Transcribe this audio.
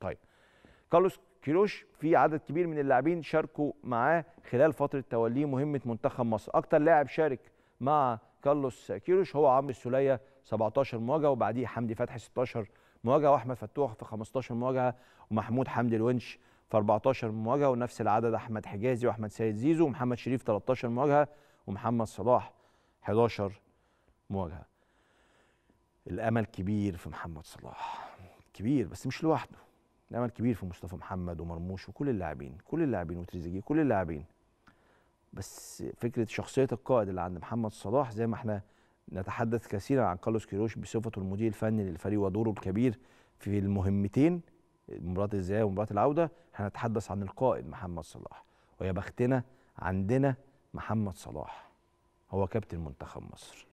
طيب كارلوس كيروش في عدد كبير من اللاعبين شاركوا معاه خلال فتره توليه مهمه منتخب مصر اكتر لاعب شارك مع كارلوس كيروش هو عمرو السوليه 17 مواجهه وبعديه حمدي فتحي 16 مواجهه واحمد فتوح في 15 مواجهه ومحمود حمدي الونش في 14 مواجهه ونفس العدد احمد حجازي واحمد سيد زيزو ومحمد شريف 13 مواجهه ومحمد صلاح 11 مواجهه الامل كبير في محمد صلاح كبير بس مش لوحده الامل كبير في مصطفى محمد ومرموش وكل اللاعبين كل اللاعبين وتريزيجيه كل اللاعبين بس فكره شخصيه القائد اللي عند محمد صلاح زي ما احنا نتحدث كثيرا عن كارلوس كيروش بصفته المدير الفني للفريق ودوره الكبير في المهمتين مباراه الذهاب ومباراه العوده هنتحدث عن القائد محمد صلاح ويا بختنا عندنا محمد صلاح هو كابتن منتخب مصر